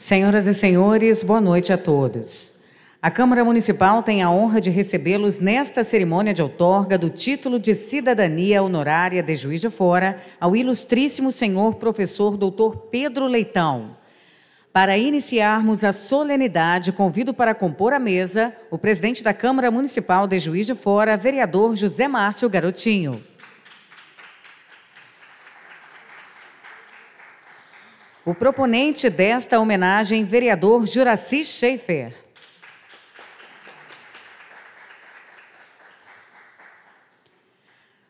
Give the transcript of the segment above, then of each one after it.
Senhoras e senhores, boa noite a todos. A Câmara Municipal tem a honra de recebê-los nesta cerimônia de outorga do título de cidadania honorária de Juiz de Fora ao ilustríssimo senhor professor doutor Pedro Leitão. Para iniciarmos a solenidade, convido para compor a mesa o presidente da Câmara Municipal de Juiz de Fora, vereador José Márcio Garotinho. O proponente desta homenagem, vereador Juraci Schaefer.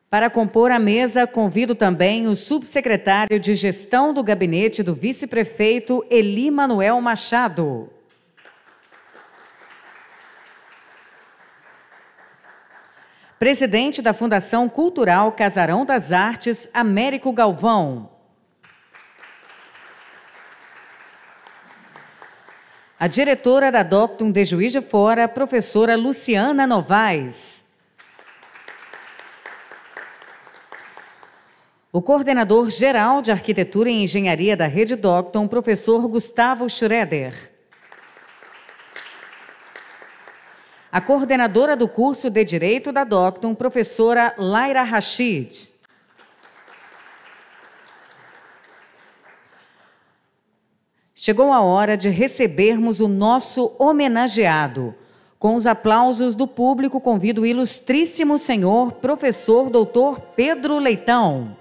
Para compor a mesa, convido também o subsecretário de Gestão do Gabinete do Vice-Prefeito, Eli Manuel Machado. Presidente da Fundação Cultural Casarão das Artes, Américo Galvão. a diretora da Doctum de Juiz de Fora, professora Luciana Novaes. O coordenador geral de Arquitetura e Engenharia da Rede Doctum, professor Gustavo Schroeder. A coordenadora do curso de Direito da Doctum, professora Laira Rachid. Chegou a hora de recebermos o nosso homenageado. Com os aplausos do público, convido o ilustríssimo senhor, professor doutor Pedro Leitão.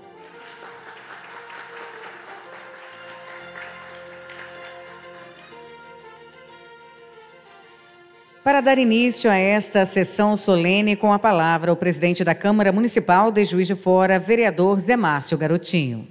Para dar início a esta sessão solene, com a palavra o presidente da Câmara Municipal de Juiz de Fora, vereador Zé Márcio Garotinho.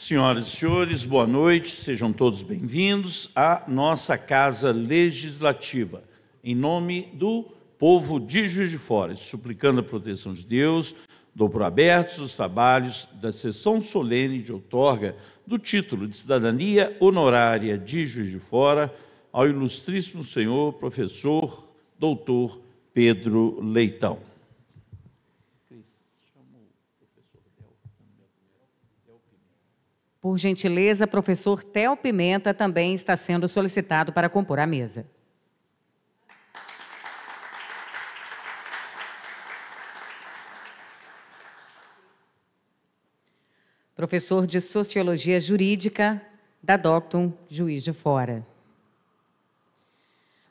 Senhoras e senhores, boa noite, sejam todos bem-vindos à nossa Casa Legislativa. Em nome do povo de Juiz de Fora, suplicando a proteção de Deus, dou por abertos os trabalhos da sessão solene de outorga do título de Cidadania Honorária de Juiz de Fora ao Ilustríssimo Senhor Professor Doutor Pedro Leitão. Por gentileza, professor Theo Pimenta também está sendo solicitado para compor a mesa. Professor de Sociologia Jurídica da Docton, Juiz de Fora.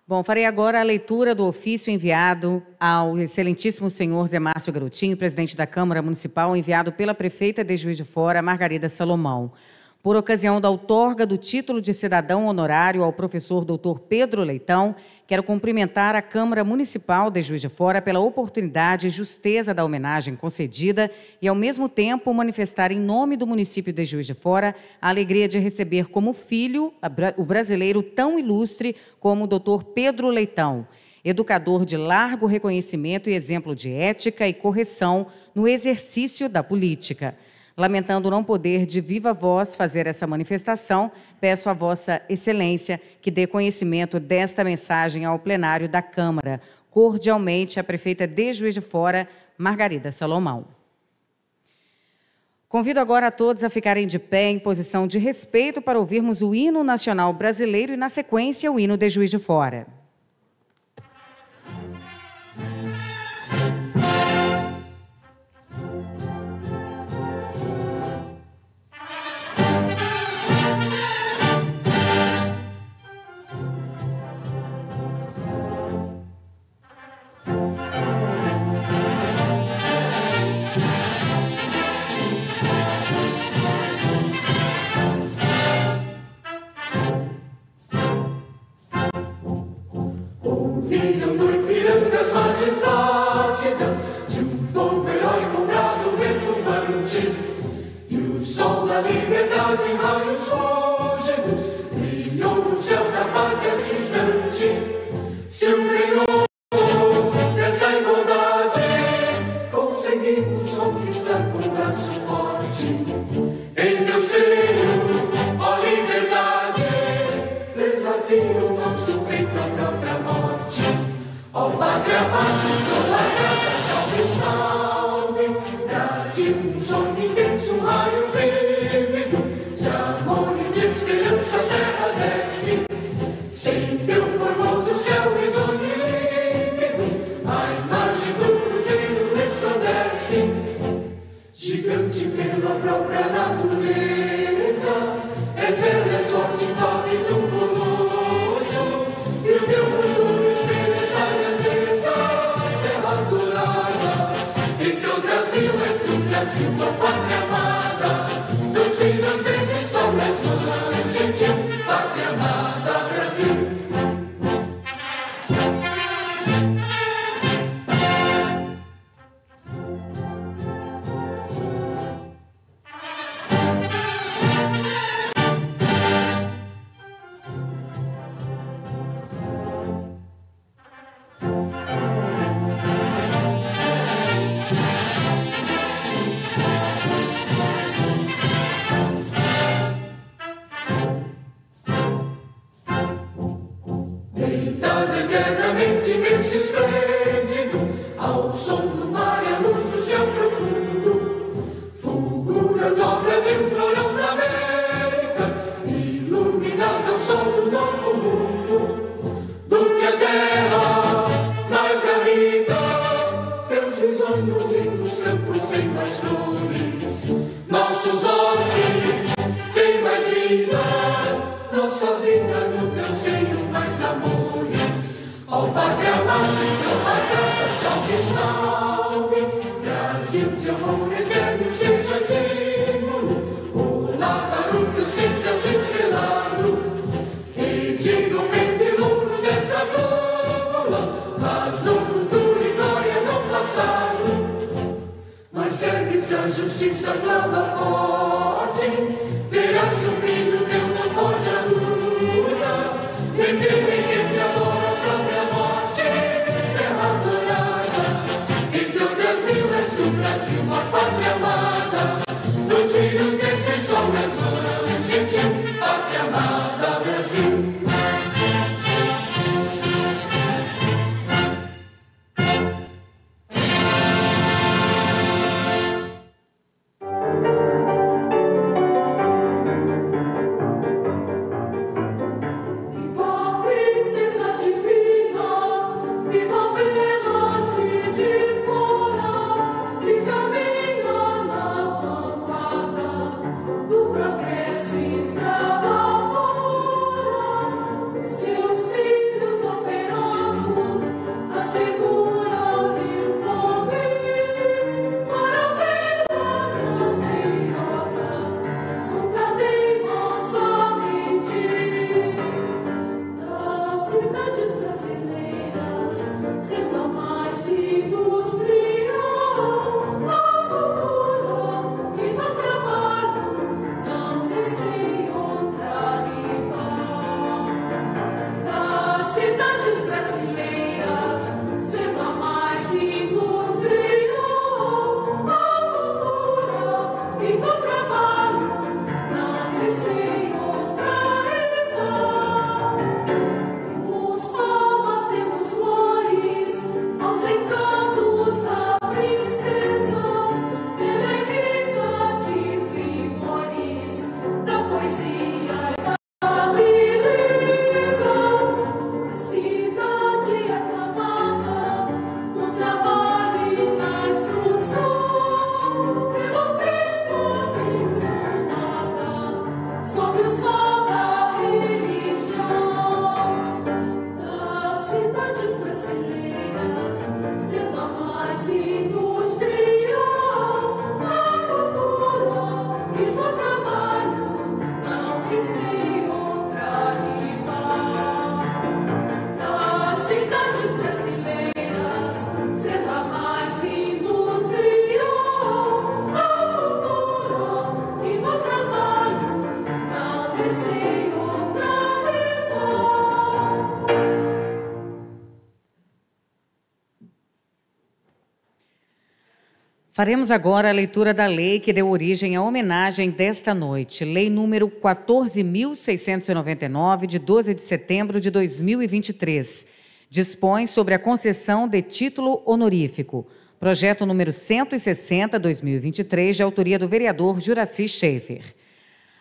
Bom, farei agora a leitura do ofício enviado ao excelentíssimo senhor Zé Márcio Garotinho, presidente da Câmara Municipal, enviado pela prefeita de Juiz de Fora, Margarida Salomão por ocasião da outorga do título de cidadão honorário ao professor Dr. Pedro Leitão, quero cumprimentar a Câmara Municipal de Juiz de Fora pela oportunidade e justeza da homenagem concedida e, ao mesmo tempo, manifestar em nome do município de Juiz de Fora a alegria de receber como filho o brasileiro tão ilustre como o Dr. Pedro Leitão educador de largo reconhecimento e exemplo de ética e correção no exercício da política. Lamentando não poder de viva voz fazer essa manifestação, peço a Vossa Excelência que dê conhecimento desta mensagem ao plenário da Câmara. Cordialmente, a prefeita de Juiz de Fora, Margarida Salomão. Convido agora a todos a ficarem de pé em posição de respeito para ouvirmos o hino nacional brasileiro e, na sequência, o hino de Juiz de Fora. vida no teu seio mais amores. Ó oh, Pátria amada, teu patrão, salve, salve. Brasil de amor eterno, seja símbolo. O lábaro o que os tempos estrelado. E diga o pendiluro dessa fórmula. faz no futuro e glória no passado. Mas segues a justiça, clama forte. Verás que o Patriots, este somn, es wurde und Chin Chin, are Mann. Faremos agora a leitura da lei que deu origem à homenagem desta noite, Lei número 14699 de 12 de setembro de 2023. Dispõe sobre a concessão de título honorífico. Projeto número 160/2023 de autoria do vereador Juraci Schaefer.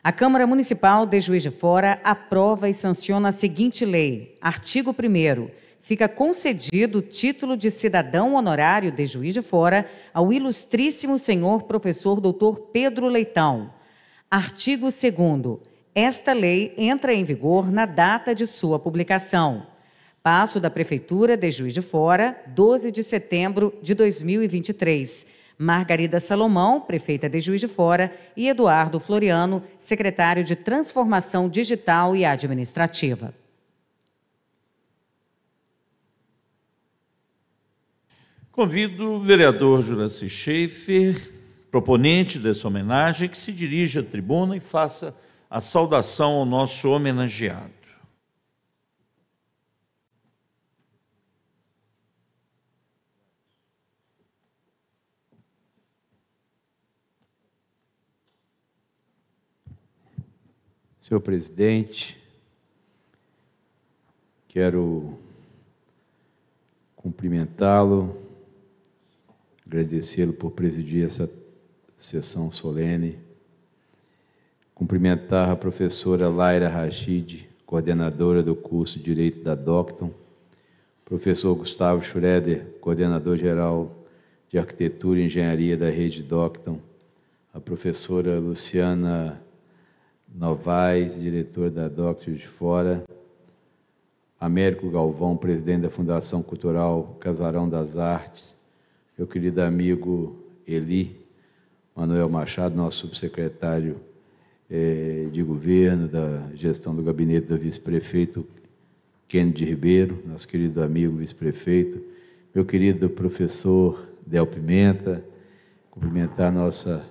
A Câmara Municipal de Juiz de Fora aprova e sanciona a seguinte lei: Artigo 1 fica concedido o título de cidadão honorário de Juiz de Fora ao ilustríssimo senhor professor doutor Pedro Leitão. Artigo 2 Esta lei entra em vigor na data de sua publicação. Passo da Prefeitura de Juiz de Fora, 12 de setembro de 2023. Margarida Salomão, prefeita de Juiz de Fora, e Eduardo Floriano, secretário de Transformação Digital e Administrativa. Convido o vereador Juraci Schaefer, proponente dessa homenagem, que se dirija à tribuna e faça a saudação ao nosso homenageado. Senhor presidente, quero cumprimentá-lo agradecê-lo por presidir essa sessão solene, cumprimentar a professora Laira Rachid, coordenadora do curso de Direito da Docton, professor Gustavo Schroeder, coordenador-geral de Arquitetura e Engenharia da Rede Docton, a professora Luciana Novaes, diretora da Doctor de Fora, Américo Galvão, presidente da Fundação Cultural Casarão das Artes, meu querido amigo Eli Manuel Machado, nosso subsecretário eh, de governo, da gestão do gabinete do vice-prefeito Kennedy Ribeiro, nosso querido amigo vice-prefeito, meu querido professor Del Pimenta, cumprimentar nossa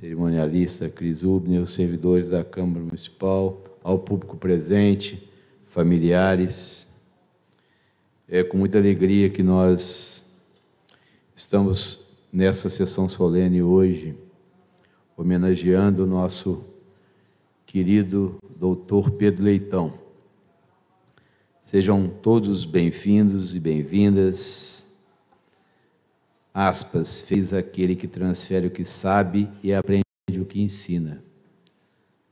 cerimonialista Cris Ubner, os servidores da Câmara Municipal, ao público presente, familiares. É com muita alegria que nós Estamos nessa sessão solene hoje, homenageando o nosso querido doutor Pedro Leitão. Sejam todos bem-vindos e bem-vindas. Aspas, fez aquele que transfere o que sabe e aprende o que ensina.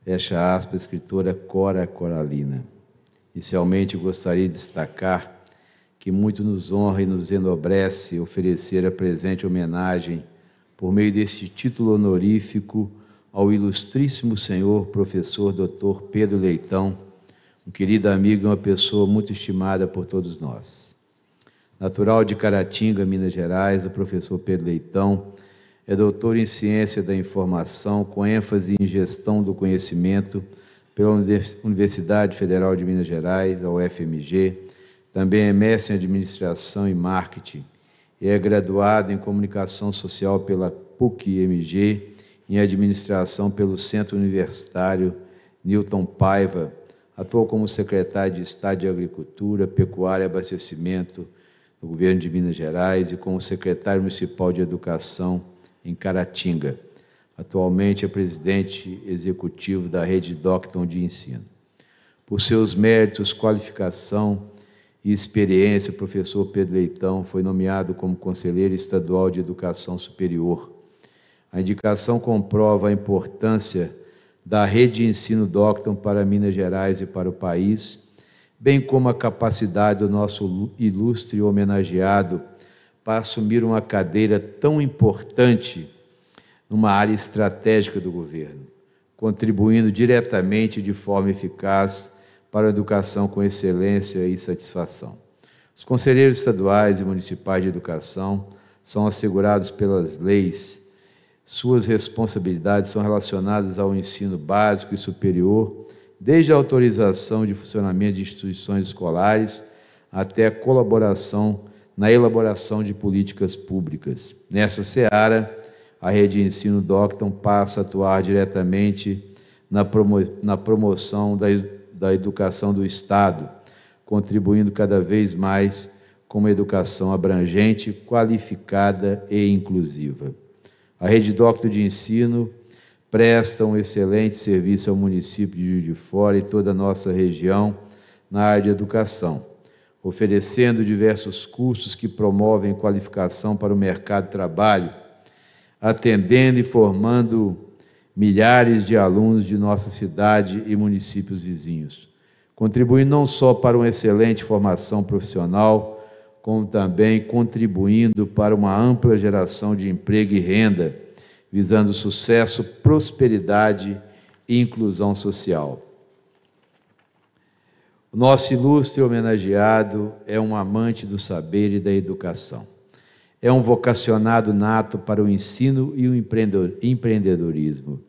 Fecha aspas, escritora Cora Coralina. Inicialmente, gostaria de destacar que muito nos honra e nos enobrece oferecer a presente homenagem, por meio deste título honorífico, ao ilustríssimo senhor professor Dr. Pedro Leitão, um querido amigo e uma pessoa muito estimada por todos nós. Natural de Caratinga, Minas Gerais, o professor Pedro Leitão é doutor em Ciência da Informação, com ênfase em Gestão do Conhecimento pela Universidade Federal de Minas Gerais, a UFMG, também é mestre em administração e marketing e é graduado em comunicação social pela PUC-MG, em administração pelo Centro Universitário Newton Paiva. Atuou como secretário de Estado de Agricultura, Pecuária e Abastecimento no governo de Minas Gerais e como secretário municipal de Educação em Caratinga. Atualmente é presidente executivo da Rede Docton de Ensino. Por seus méritos, qualificação, e experiência, o professor Pedro Leitão foi nomeado como conselheiro estadual de educação superior. A indicação comprova a importância da rede de ensino Docton para Minas Gerais e para o país, bem como a capacidade do nosso ilustre homenageado para assumir uma cadeira tão importante numa área estratégica do governo, contribuindo diretamente de forma eficaz para a educação com excelência e satisfação. Os conselheiros estaduais e municipais de educação são assegurados pelas leis. Suas responsabilidades são relacionadas ao ensino básico e superior, desde a autorização de funcionamento de instituições escolares até a colaboração na elaboração de políticas públicas. Nessa seara, a rede de ensino Docton passa a atuar diretamente na, promoção da da educação do Estado, contribuindo cada vez mais com uma educação abrangente, qualificada e inclusiva. A Rede Docto de Ensino presta um excelente serviço ao município de Juiz de Fora e toda a nossa região na área de educação, oferecendo diversos cursos que promovem qualificação para o mercado de trabalho, atendendo e formando milhares de alunos de nossa cidade e municípios vizinhos, contribuindo não só para uma excelente formação profissional, como também contribuindo para uma ampla geração de emprego e renda, visando sucesso, prosperidade e inclusão social. O nosso ilustre homenageado é um amante do saber e da educação é um vocacionado nato para o ensino e o empreendedorismo.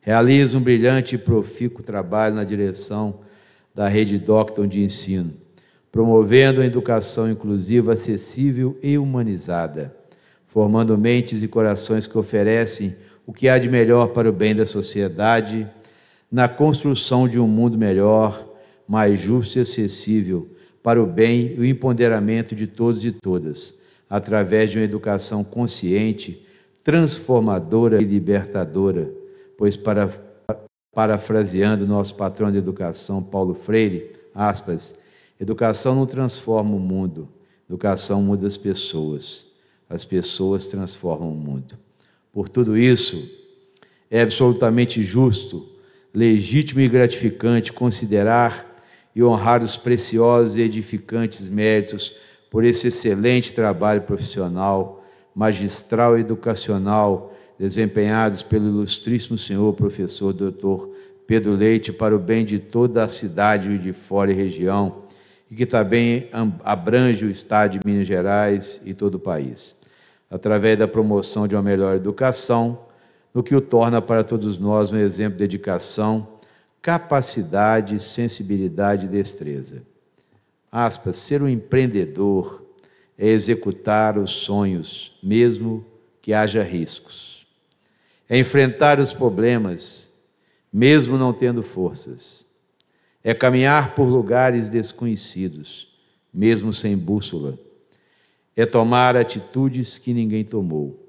Realiza um brilhante e profícuo trabalho na direção da rede Docton de ensino, promovendo a educação inclusiva acessível e humanizada, formando mentes e corações que oferecem o que há de melhor para o bem da sociedade, na construção de um mundo melhor, mais justo e acessível para o bem e o empoderamento de todos e todas através de uma educação consciente, transformadora e libertadora, pois, para, parafraseando nosso patrão de educação, Paulo Freire, aspas, educação não transforma o mundo, educação muda as pessoas, as pessoas transformam o mundo. Por tudo isso, é absolutamente justo, legítimo e gratificante considerar e honrar os preciosos e edificantes méritos por esse excelente trabalho profissional, magistral e educacional desempenhados pelo ilustríssimo senhor professor doutor Pedro Leite para o bem de toda a cidade de fora e região, e que também abrange o estado de Minas Gerais e todo o país, através da promoção de uma melhor educação, no que o torna para todos nós um exemplo de dedicação, capacidade, sensibilidade e destreza aspas, ser um empreendedor é executar os sonhos, mesmo que haja riscos. É enfrentar os problemas, mesmo não tendo forças. É caminhar por lugares desconhecidos, mesmo sem bússola. É tomar atitudes que ninguém tomou.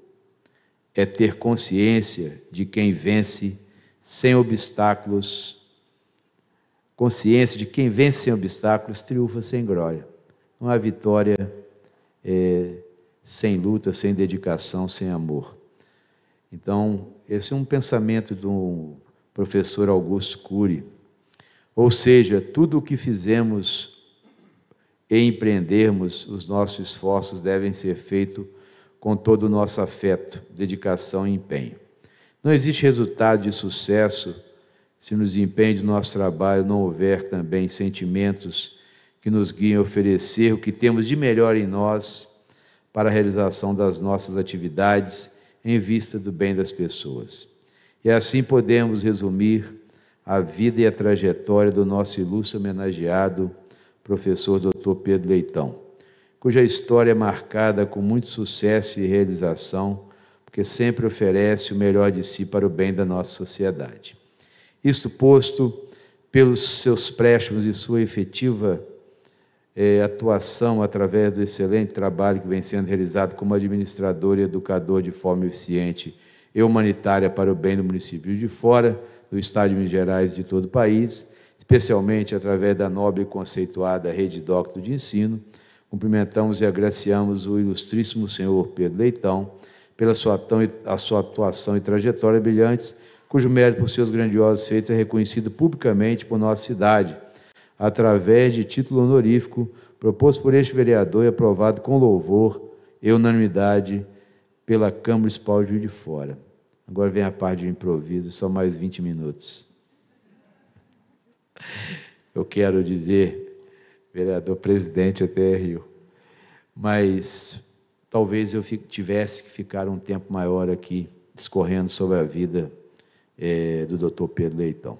É ter consciência de quem vence sem obstáculos consciência de quem vence sem obstáculos triunfa sem glória. Não há vitória é, sem luta, sem dedicação, sem amor. Então, esse é um pensamento do professor Augusto Cury. Ou seja, tudo o que fizemos e empreendermos, os nossos esforços devem ser feitos com todo o nosso afeto, dedicação e empenho. Não existe resultado de sucesso se no desempenho do nosso trabalho não houver também sentimentos que nos guiem a oferecer o que temos de melhor em nós para a realização das nossas atividades em vista do bem das pessoas. E assim podemos resumir a vida e a trajetória do nosso ilustre homenageado, professor Dr. Pedro Leitão, cuja história é marcada com muito sucesso e realização, porque sempre oferece o melhor de si para o bem da nossa sociedade. Isto posto, pelos seus préstimos e sua efetiva é, atuação através do excelente trabalho que vem sendo realizado como administrador e educador de forma eficiente e humanitária para o bem do município de Fora, do Estado de Minas Gerais e de todo o país, especialmente através da nobre e conceituada Rede Docto de Ensino, cumprimentamos e agraciamos o ilustríssimo senhor Pedro Leitão pela sua, a sua atuação e trajetória brilhantes cujo mérito por seus grandiosos feitos é reconhecido publicamente por nossa cidade, através de título honorífico proposto por este vereador e aprovado com louvor e unanimidade pela Câmara Municipal de Rio de Fora. Agora vem a parte de improviso, só mais 20 minutos. Eu quero dizer, vereador presidente até Rio, mas talvez eu tivesse que ficar um tempo maior aqui discorrendo sobre a vida é, do Dr. Pedro Leitão.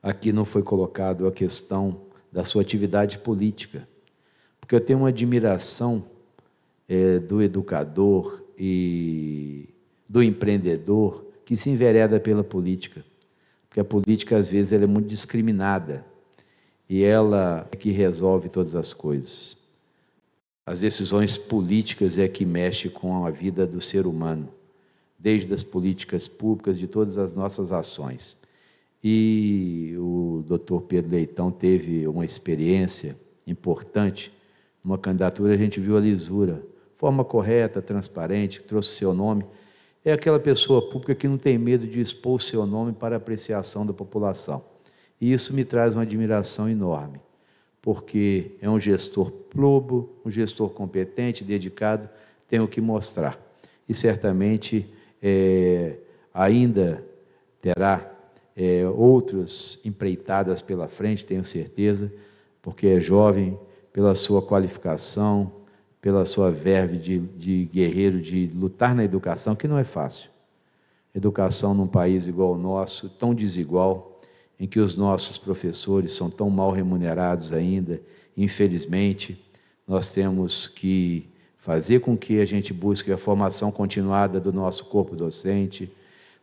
Aqui não foi colocado a questão da sua atividade política, porque eu tenho uma admiração é, do educador e do empreendedor que se envereda pela política, porque a política às vezes ela é muito discriminada e ela é que resolve todas as coisas. As decisões políticas é que mexe com a vida do ser humano desde as políticas públicas, de todas as nossas ações. E o doutor Pedro Leitão teve uma experiência importante. Uma candidatura, a gente viu a lisura, forma correta, transparente, trouxe o seu nome. É aquela pessoa pública que não tem medo de expor o seu nome para apreciação da população. E isso me traz uma admiração enorme, porque é um gestor plobo, um gestor competente, dedicado, tem o que mostrar. E certamente é, ainda terá é, outros empreitadas pela frente, tenho certeza, porque é jovem, pela sua qualificação, pela sua verve de, de guerreiro, de lutar na educação, que não é fácil. Educação num país igual ao nosso, tão desigual, em que os nossos professores são tão mal remunerados ainda, infelizmente, nós temos que fazer com que a gente busque a formação continuada do nosso corpo docente,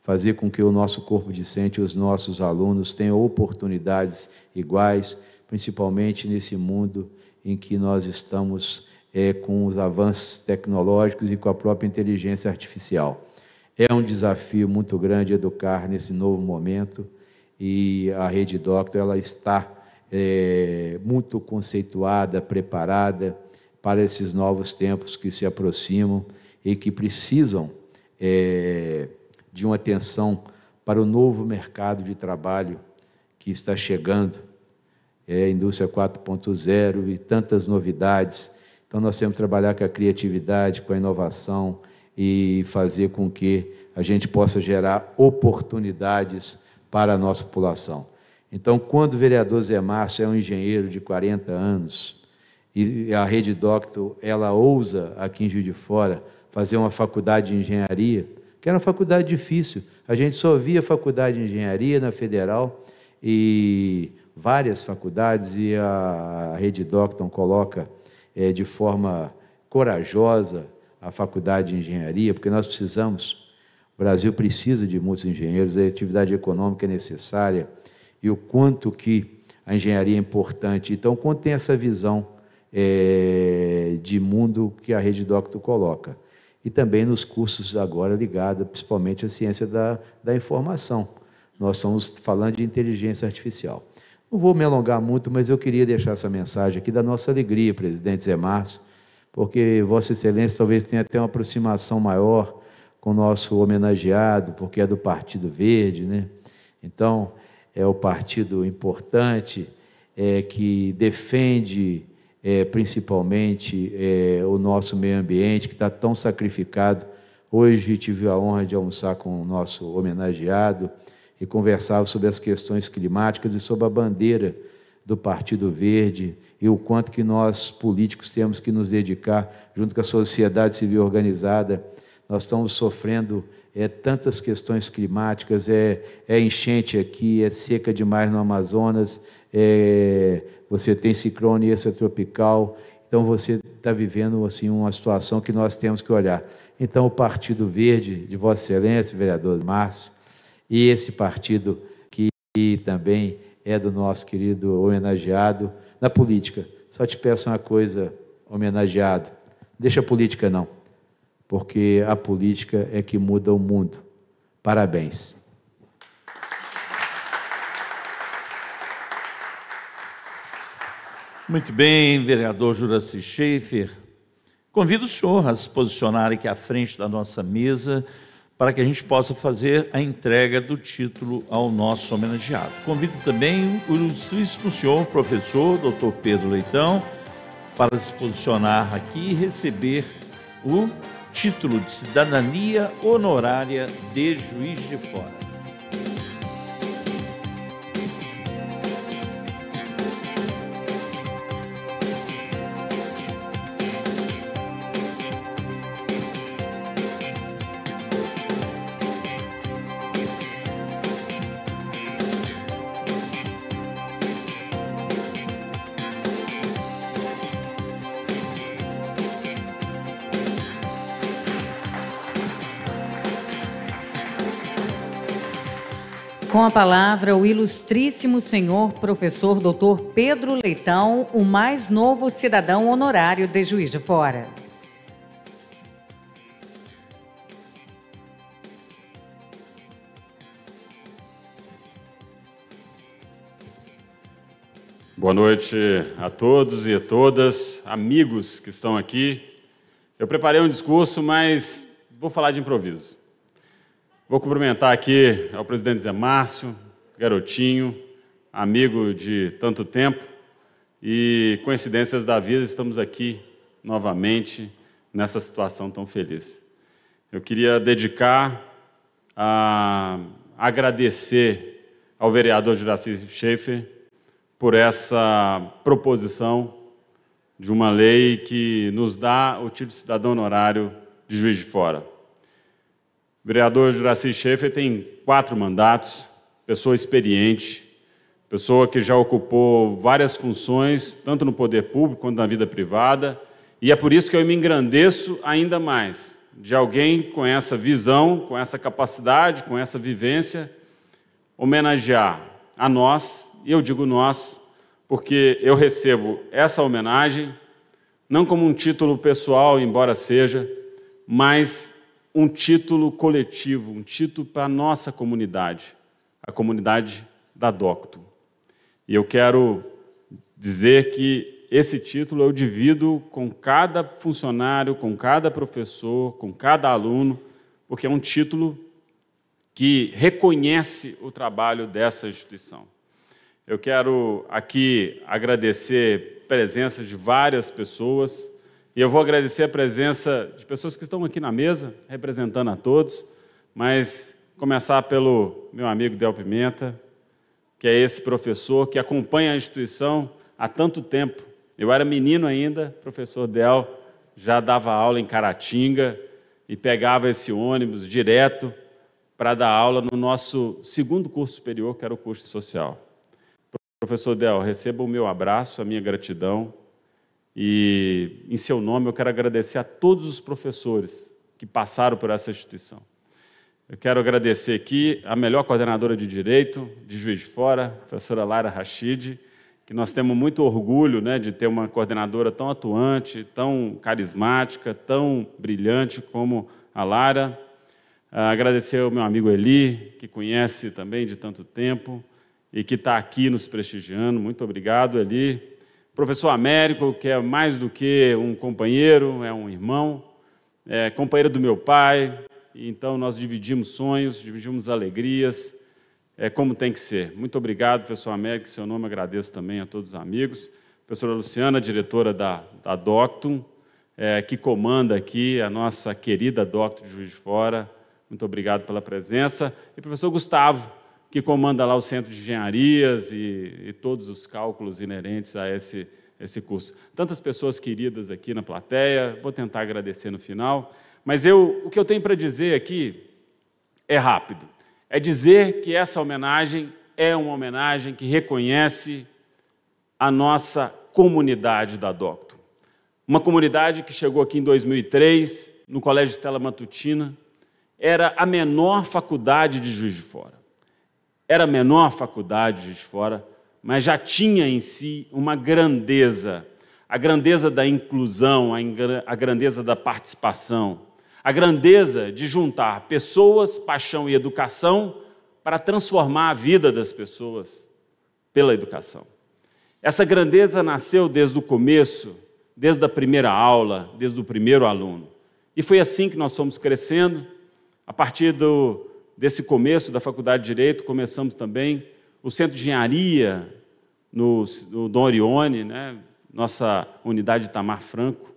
fazer com que o nosso corpo docente e os nossos alunos tenham oportunidades iguais, principalmente nesse mundo em que nós estamos é, com os avanços tecnológicos e com a própria inteligência artificial. É um desafio muito grande educar nesse novo momento e a Rede Doctor ela está é, muito conceituada, preparada, para esses novos tempos que se aproximam e que precisam é, de uma atenção para o novo mercado de trabalho que está chegando, é, indústria 4.0 e tantas novidades. Então, nós temos que trabalhar com a criatividade, com a inovação e fazer com que a gente possa gerar oportunidades para a nossa população. Então, quando o vereador Zé Márcio é um engenheiro de 40 anos, e a rede Docto, ela ousa aqui em Juiz de Fora fazer uma faculdade de engenharia, que era uma faculdade difícil. A gente só via faculdade de engenharia na federal e várias faculdades e a, rede Docton coloca é, de forma corajosa a faculdade de engenharia, porque nós precisamos, o Brasil precisa de muitos engenheiros, a atividade econômica é necessária e o quanto que a engenharia é importante. Então, quando tem essa visão é, de mundo que a Rede Docto coloca. E também nos cursos agora ligados principalmente à ciência da, da informação. Nós estamos falando de inteligência artificial. Não vou me alongar muito, mas eu queria deixar essa mensagem aqui da nossa alegria, presidente Zé Márcio, porque Vossa Excelência talvez tenha até uma aproximação maior com o nosso homenageado, porque é do Partido Verde, né? Então, é o partido importante é, que defende é, principalmente é, o nosso meio ambiente, que está tão sacrificado. Hoje tive a honra de almoçar com o nosso homenageado e conversava sobre as questões climáticas e sobre a bandeira do Partido Verde e o quanto que nós políticos temos que nos dedicar junto com a sociedade civil organizada. Nós estamos sofrendo é, tantas questões climáticas, é, é enchente aqui, é seca demais no Amazonas, é, você tem ciclone extratropical, então você está vivendo assim uma situação que nós temos que olhar. Então o Partido Verde de Vossa Excelência, vereador Márcio, e esse partido que também é do nosso querido homenageado na política. Só te peço uma coisa, homenageado, deixa a política não, porque a política é que muda o mundo. Parabéns. Muito bem, vereador Juraci Schaefer. Convido o senhor a se posicionar aqui à frente da nossa mesa para que a gente possa fazer a entrega do título ao nosso homenageado. Convido também o ilustríssimo senhor professor, doutor Pedro Leitão, para se posicionar aqui e receber o título de cidadania honorária de Juiz de Fora. com a palavra o ilustríssimo senhor professor doutor Pedro Leitão, o mais novo cidadão honorário de Juiz de Fora. Boa noite a todos e a todas, amigos que estão aqui. Eu preparei um discurso, mas vou falar de improviso. Vou cumprimentar aqui ao presidente Zé Márcio, garotinho, amigo de tanto tempo, e coincidências da vida, estamos aqui novamente nessa situação tão feliz. Eu queria dedicar a agradecer ao vereador Juraci Schaefer por essa proposição de uma lei que nos dá o título de cidadão honorário de Juiz de Fora. O vereador Juraci Schaefer tem quatro mandatos, pessoa experiente, pessoa que já ocupou várias funções, tanto no poder público quanto na vida privada, e é por isso que eu me engrandeço ainda mais de alguém com essa visão, com essa capacidade, com essa vivência, homenagear a nós, e eu digo nós, porque eu recebo essa homenagem não como um título pessoal, embora seja, mas um título coletivo, um título para a nossa comunidade, a comunidade da Docto. E eu quero dizer que esse título eu divido com cada funcionário, com cada professor, com cada aluno, porque é um título que reconhece o trabalho dessa instituição. Eu quero aqui agradecer a presença de várias pessoas e eu vou agradecer a presença de pessoas que estão aqui na mesa, representando a todos, mas começar pelo meu amigo Del Pimenta, que é esse professor que acompanha a instituição há tanto tempo. Eu era menino ainda, professor Del já dava aula em Caratinga e pegava esse ônibus direto para dar aula no nosso segundo curso superior, que era o curso social. Professor Del, receba o meu abraço, a minha gratidão e, em seu nome, eu quero agradecer a todos os professores que passaram por essa instituição. Eu quero agradecer aqui a melhor coordenadora de Direito de Juiz de Fora, a professora Lara Rachid, que nós temos muito orgulho né, de ter uma coordenadora tão atuante, tão carismática, tão brilhante como a Lara. Ah, agradecer ao meu amigo Eli, que conhece também de tanto tempo e que está aqui nos prestigiando. Muito obrigado, Eli, professor Américo, que é mais do que um companheiro, é um irmão, é companheiro do meu pai, então nós dividimos sonhos, dividimos alegrias, é como tem que ser. Muito obrigado, professor Américo, seu nome agradeço também a todos os amigos. Professora Luciana, diretora da, da Doctum, é, que comanda aqui a nossa querida Doctum de Juiz de Fora, muito obrigado pela presença. E professor Gustavo, que comanda lá o centro de engenharias e, e todos os cálculos inerentes a esse, esse curso. Tantas pessoas queridas aqui na plateia, vou tentar agradecer no final, mas eu, o que eu tenho para dizer aqui é rápido. É dizer que essa homenagem é uma homenagem que reconhece a nossa comunidade da Docto. Uma comunidade que chegou aqui em 2003, no Colégio Estela Matutina, era a menor faculdade de Juiz de Fora. Era a menor faculdade de fora, mas já tinha em si uma grandeza, a grandeza da inclusão, a grandeza da participação, a grandeza de juntar pessoas, paixão e educação para transformar a vida das pessoas pela educação. Essa grandeza nasceu desde o começo, desde a primeira aula, desde o primeiro aluno. E foi assim que nós fomos crescendo, a partir do desse começo da Faculdade de Direito, começamos também o Centro de Engenharia no, no Dom Orione, né? nossa unidade Tamar Franco,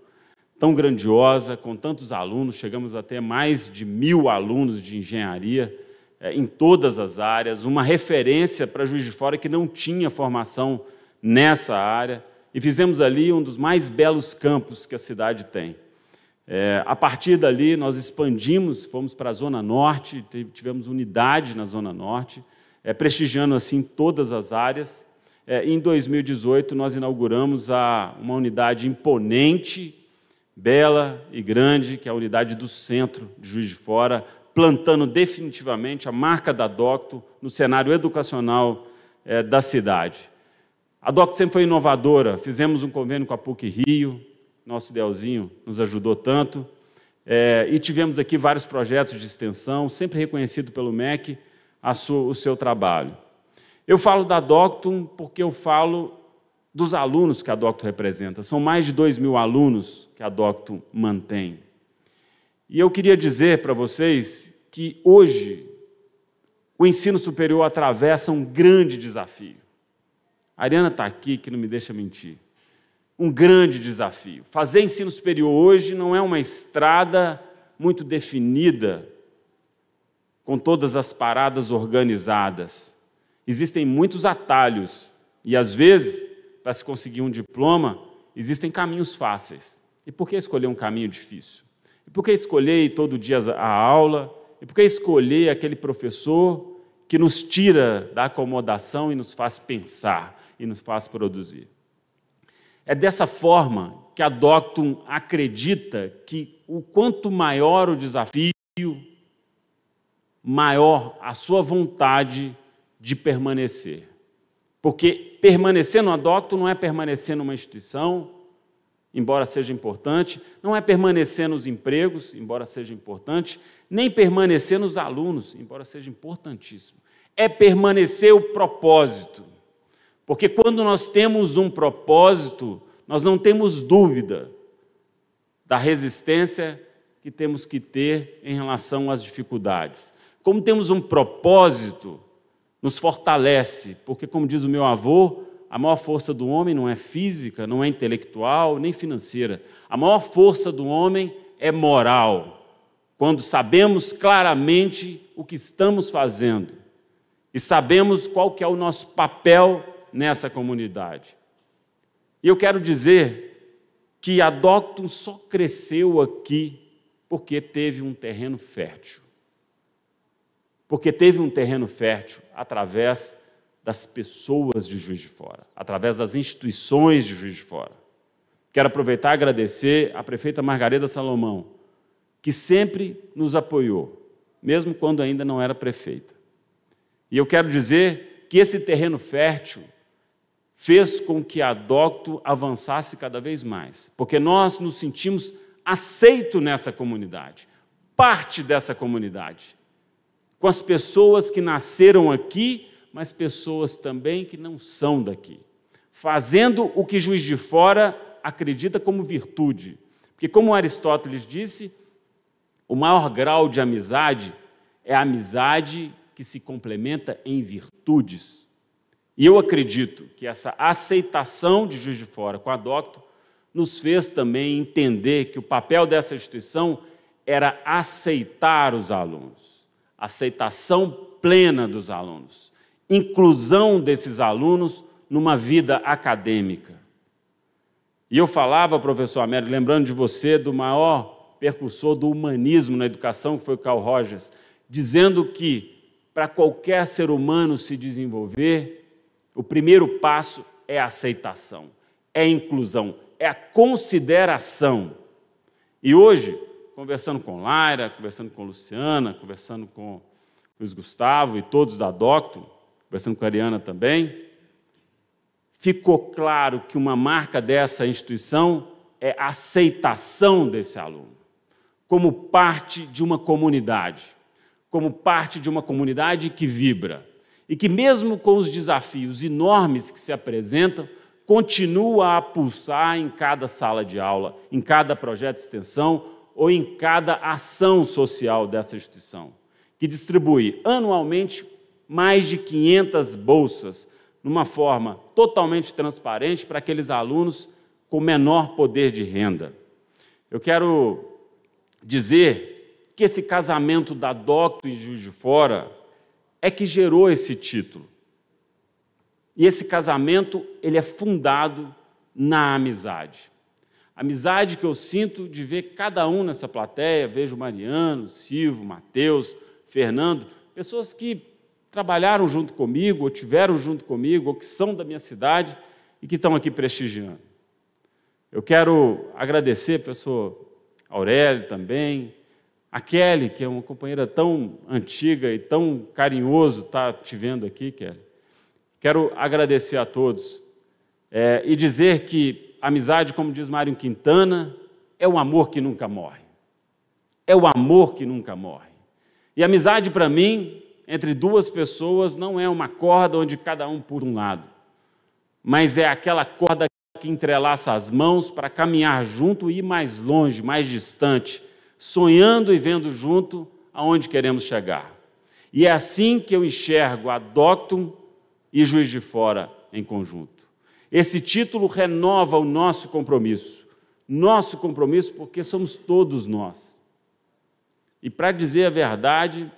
tão grandiosa, com tantos alunos, chegamos até mais de mil alunos de engenharia é, em todas as áreas, uma referência para Juiz de Fora que não tinha formação nessa área, e fizemos ali um dos mais belos campos que a cidade tem. É, a partir dali, nós expandimos, fomos para a Zona Norte, tivemos unidade na Zona Norte, é, prestigiando assim todas as áreas. É, em 2018, nós inauguramos a, uma unidade imponente, bela e grande, que é a unidade do centro de Juiz de Fora, plantando definitivamente a marca da Docto no cenário educacional é, da cidade. A Docto sempre foi inovadora, fizemos um convênio com a PUC Rio, nosso Idealzinho nos ajudou tanto. É, e tivemos aqui vários projetos de extensão, sempre reconhecido pelo MEC sua, o seu trabalho. Eu falo da Doctum porque eu falo dos alunos que a Doctum representa. São mais de 2 mil alunos que a Doctum mantém. E eu queria dizer para vocês que hoje o ensino superior atravessa um grande desafio. A Ariana está aqui, que não me deixa mentir um grande desafio. Fazer ensino superior hoje não é uma estrada muito definida, com todas as paradas organizadas. Existem muitos atalhos e, às vezes, para se conseguir um diploma, existem caminhos fáceis. E por que escolher um caminho difícil? E por que escolher todo dia a aula? E por que escolher aquele professor que nos tira da acomodação e nos faz pensar e nos faz produzir? É dessa forma que a Doctum acredita que o quanto maior o desafio, maior a sua vontade de permanecer. Porque permanecer no doctum não é permanecer numa instituição, embora seja importante, não é permanecer nos empregos, embora seja importante, nem permanecer nos alunos, embora seja importantíssimo. É permanecer o propósito. Porque quando nós temos um propósito, nós não temos dúvida da resistência que temos que ter em relação às dificuldades. Como temos um propósito, nos fortalece, porque, como diz o meu avô, a maior força do homem não é física, não é intelectual, nem financeira. A maior força do homem é moral, quando sabemos claramente o que estamos fazendo e sabemos qual que é o nosso papel nessa comunidade. E eu quero dizer que a Doctum só cresceu aqui porque teve um terreno fértil. Porque teve um terreno fértil através das pessoas de Juiz de Fora, através das instituições de Juiz de Fora. Quero aproveitar e agradecer à prefeita Margareta Salomão, que sempre nos apoiou, mesmo quando ainda não era prefeita. E eu quero dizer que esse terreno fértil fez com que a docto avançasse cada vez mais, porque nós nos sentimos aceito nessa comunidade, parte dessa comunidade, com as pessoas que nasceram aqui, mas pessoas também que não são daqui, fazendo o que Juiz de Fora acredita como virtude, porque como Aristóteles disse, o maior grau de amizade é a amizade que se complementa em virtudes. E eu acredito que essa aceitação de Juiz de Fora com a DOCTO nos fez também entender que o papel dessa instituição era aceitar os alunos, aceitação plena dos alunos, inclusão desses alunos numa vida acadêmica. E eu falava, professor Américo, lembrando de você, do maior percursor do humanismo na educação, que foi o Carl Rogers, dizendo que para qualquer ser humano se desenvolver, o primeiro passo é a aceitação, é a inclusão, é a consideração. E hoje, conversando com Laira, conversando com Luciana, conversando com Luiz Gustavo e todos da Docto, conversando com a Ariana também, ficou claro que uma marca dessa instituição é a aceitação desse aluno como parte de uma comunidade, como parte de uma comunidade que vibra, e que, mesmo com os desafios enormes que se apresentam, continua a pulsar em cada sala de aula, em cada projeto de extensão ou em cada ação social dessa instituição, que distribui anualmente mais de 500 bolsas, numa forma totalmente transparente para aqueles alunos com menor poder de renda. Eu quero dizer que esse casamento da DOC e Juiz de Fora é que gerou esse título. E esse casamento, ele é fundado na amizade. A amizade que eu sinto de ver cada um nessa plateia, vejo Mariano, Silvio, Mateus, Fernando, pessoas que trabalharam junto comigo, ou tiveram junto comigo, ou que são da minha cidade e que estão aqui prestigiando. Eu quero agradecer, professor Aurélio também, a Kelly, que é uma companheira tão antiga e tão carinhoso, está te vendo aqui, Kelly. Quero agradecer a todos é, e dizer que amizade, como diz Mário Quintana, é um amor que nunca morre. É o amor que nunca morre. E amizade, para mim, entre duas pessoas, não é uma corda onde cada um por um lado, mas é aquela corda que entrelaça as mãos para caminhar junto e ir mais longe, mais distante sonhando e vendo junto aonde queremos chegar. E é assim que eu enxergo Adótum e Juiz de Fora em conjunto. Esse título renova o nosso compromisso. Nosso compromisso porque somos todos nós. E para dizer a verdade,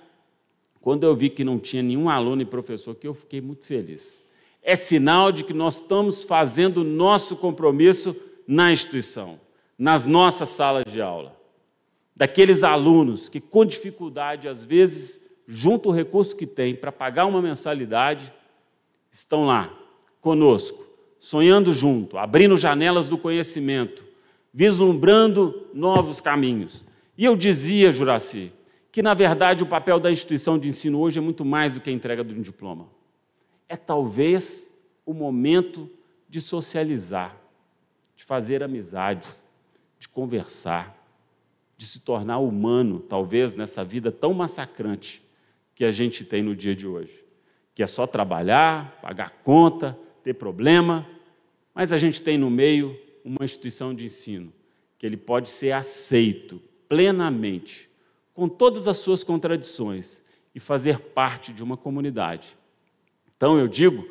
quando eu vi que não tinha nenhum aluno e professor que eu fiquei muito feliz. É sinal de que nós estamos fazendo o nosso compromisso na instituição, nas nossas salas de aula daqueles alunos que, com dificuldade, às vezes, junto o recurso que têm para pagar uma mensalidade, estão lá, conosco, sonhando junto, abrindo janelas do conhecimento, vislumbrando novos caminhos. E eu dizia, Juraci, que na verdade o papel da instituição de ensino hoje é muito mais do que a entrega de um diploma. É talvez o momento de socializar, de fazer amizades, de conversar, de se tornar humano, talvez, nessa vida tão massacrante que a gente tem no dia de hoje. Que é só trabalhar, pagar conta, ter problema, mas a gente tem no meio uma instituição de ensino, que ele pode ser aceito plenamente, com todas as suas contradições, e fazer parte de uma comunidade. Então, eu digo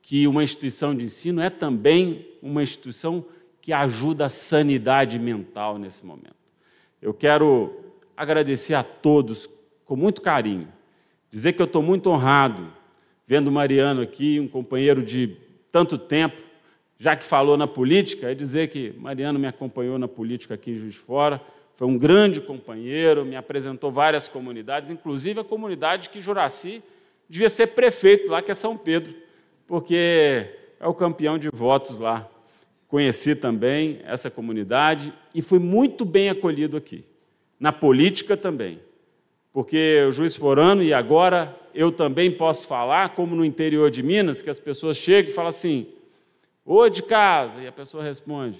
que uma instituição de ensino é também uma instituição que ajuda a sanidade mental nesse momento. Eu quero agradecer a todos com muito carinho, dizer que eu estou muito honrado vendo o Mariano aqui, um companheiro de tanto tempo, já que falou na política, é dizer que Mariano me acompanhou na política aqui em Juiz de Fora, foi um grande companheiro, me apresentou várias comunidades, inclusive a comunidade que Juraci devia ser prefeito lá, que é São Pedro, porque é o campeão de votos lá conheci também essa comunidade e fui muito bem acolhido aqui. Na política também, porque o juiz forano, e agora eu também posso falar, como no interior de Minas, que as pessoas chegam e falam assim: ô de casa, e a pessoa responde: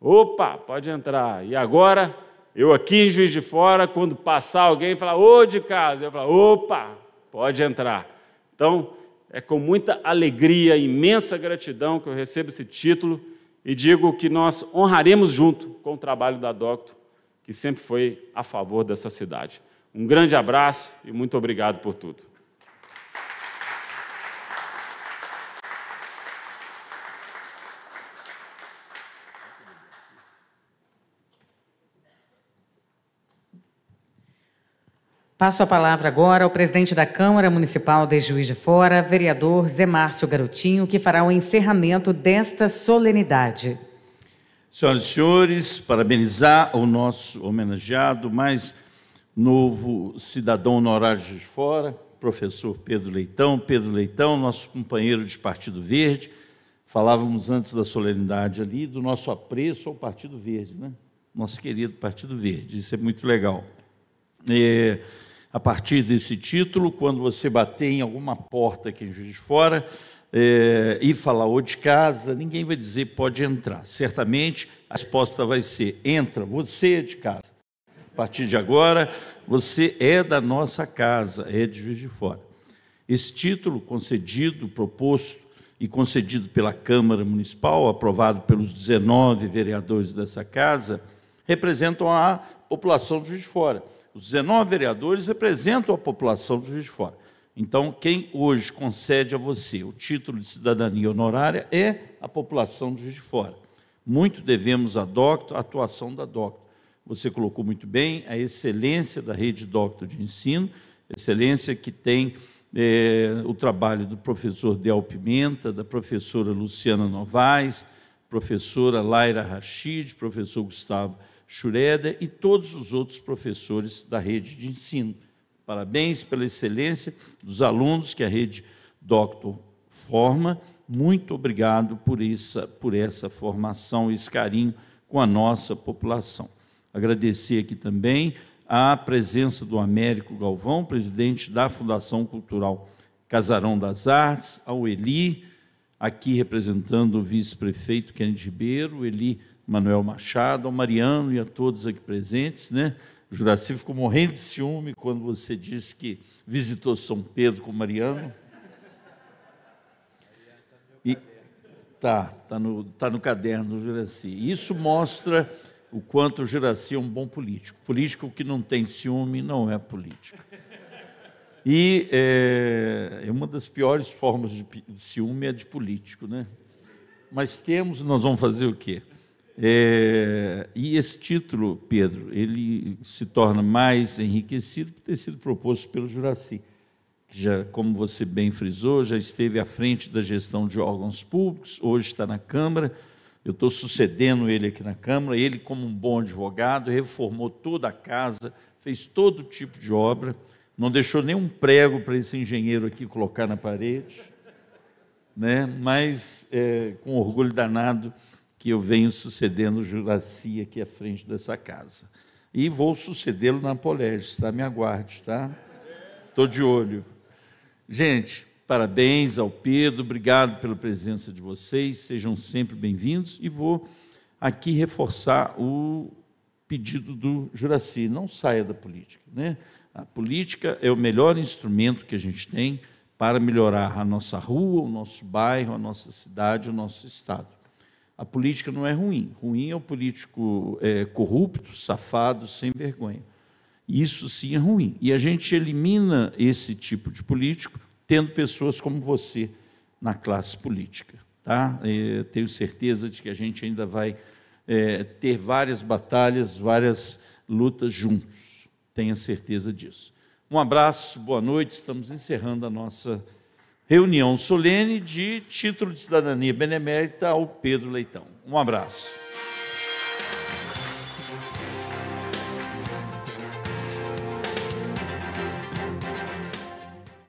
opa, pode entrar. E agora, eu aqui em Juiz de Fora, quando passar alguém e falar: ô de casa, eu falo: opa, pode entrar. Então, é com muita alegria, imensa gratidão que eu recebo esse título e digo que nós honraremos junto com o trabalho da Docto, que sempre foi a favor dessa cidade. Um grande abraço e muito obrigado por tudo. Passo a palavra agora ao presidente da Câmara Municipal de Juiz de Fora, vereador Zé Márcio Garotinho, que fará o encerramento desta solenidade. Senhoras e senhores, parabenizar o nosso homenageado, mais novo cidadão honorário de Juiz de Fora, professor Pedro Leitão. Pedro Leitão, nosso companheiro de Partido Verde. Falávamos antes da solenidade ali do nosso apreço ao Partido Verde, né? Nosso querido Partido Verde. Isso é muito legal. É a partir desse título, quando você bater em alguma porta aqui em Juiz de Fora é, e falar ou de casa, ninguém vai dizer pode entrar. Certamente a resposta vai ser: entra, você é de casa. A partir de agora, você é da nossa casa, é de Juiz de Fora. Esse título concedido, proposto e concedido pela Câmara Municipal, aprovado pelos 19 vereadores dessa casa, representam a população de Juiz de Fora. Os 19 vereadores representam a população do Juiz de Fora. Então, quem hoje concede a você o título de cidadania honorária é a população do Juiz de Fora. Muito devemos à DOCTO, à atuação da DOCTO. Você colocou muito bem a excelência da rede DOCTO de ensino, excelência que tem é, o trabalho do professor Del Pimenta, da professora Luciana Novaes, professora Laira Rachid, professor Gustavo Schroeder e todos os outros professores da rede de ensino. Parabéns pela excelência dos alunos que a rede Doctor forma. Muito obrigado por essa, por essa formação, esse carinho com a nossa população. Agradecer aqui também a presença do Américo Galvão, presidente da Fundação Cultural Casarão das Artes, ao Eli, aqui representando o vice-prefeito Kennedy Ribeiro, Eli Manuel Machado, ao Mariano e a todos aqui presentes, né? O Juraci ficou morrendo de ciúme quando você disse que visitou São Pedro com o Mariano. E, tá, tá no, tá no caderno do Juraci. Isso mostra o quanto o Juraci é um bom político. Político que não tem ciúme não é político. E eh, é, uma das piores formas de ciúme é de político, né? Mas temos, nós vamos fazer o quê? É, e esse título, Pedro, ele se torna mais enriquecido por ter sido proposto pelo Juraci, que já, como você bem frisou, já esteve à frente da gestão de órgãos públicos, hoje está na Câmara, eu estou sucedendo ele aqui na Câmara, ele como um bom advogado, reformou toda a casa, fez todo tipo de obra, não deixou nenhum prego para esse engenheiro aqui colocar na parede, né? mas é, com orgulho danado, que eu venho sucedendo o Juraci aqui à frente dessa casa. E vou sucedê-lo na Polégio, tá? Me aguarde, tá? Estou de olho. Gente, parabéns ao Pedro, obrigado pela presença de vocês, sejam sempre bem-vindos e vou aqui reforçar o pedido do Juraci, não saia da política, né? A política é o melhor instrumento que a gente tem para melhorar a nossa rua, o nosso bairro, a nossa cidade, o nosso estado. A política não é ruim. Ruim é o político é, corrupto, safado, sem vergonha. Isso sim é ruim. E a gente elimina esse tipo de político tendo pessoas como você na classe política. Tá? É, tenho certeza de que a gente ainda vai é, ter várias batalhas, várias lutas juntos. Tenha certeza disso. Um abraço, boa noite. Estamos encerrando a nossa reunião solene de título de cidadania benemérita ao Pedro Leitão. Um abraço.